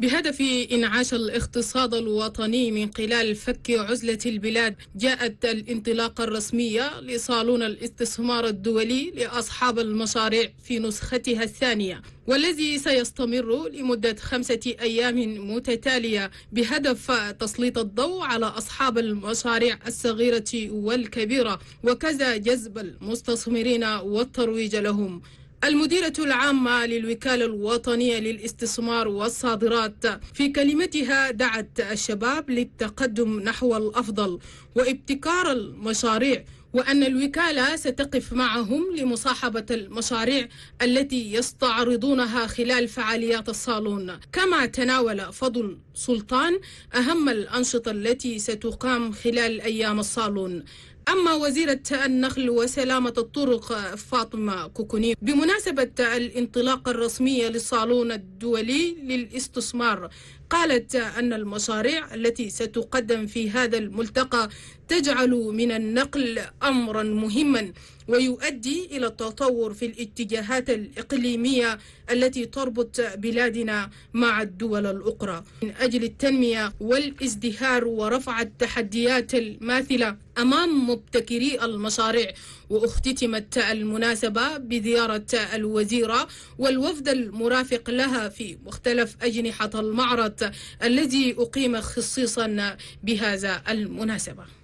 بهدف إنعاش الاقتصاد الوطني من خلال فك عزلة البلاد جاءت الانطلاقة الرسمية لصالون الاستثمار الدولي لأصحاب المشاريع في نسختها الثانية والذي سيستمر لمدة خمسة أيام متتالية بهدف تسليط الضوء على أصحاب المشاريع الصغيرة والكبيرة وكذا جذب المستثمرين والترويج لهم المديرة العامة للوكالة الوطنية للاستثمار والصادرات في كلمتها دعت الشباب للتقدم نحو الأفضل وابتكار المشاريع وأن الوكالة ستقف معهم لمصاحبة المشاريع التي يستعرضونها خلال فعاليات الصالون كما تناول فضل سلطان أهم الأنشطة التي ستقام خلال أيام الصالون أما وزيرة النخل وسلامة الطرق فاطمة كوكوني بمناسبة الانطلاقة الرسمية للصالون الدولي للاستثمار قالت أن المشاريع التي ستقدم في هذا الملتقى تجعل من النقل أمرا مهما ويؤدي إلى التطور في الاتجاهات الإقليمية التي تربط بلادنا مع الدول الأخرى من أجل التنمية والازدهار ورفع التحديات الماثلة أمام مبتكري المشاريع واختتمت المناسبة بزيارة الوزيرة والوفد المرافق لها في مختلف أجنحة المعرض الذي أقيم خصيصا بهذا المناسبة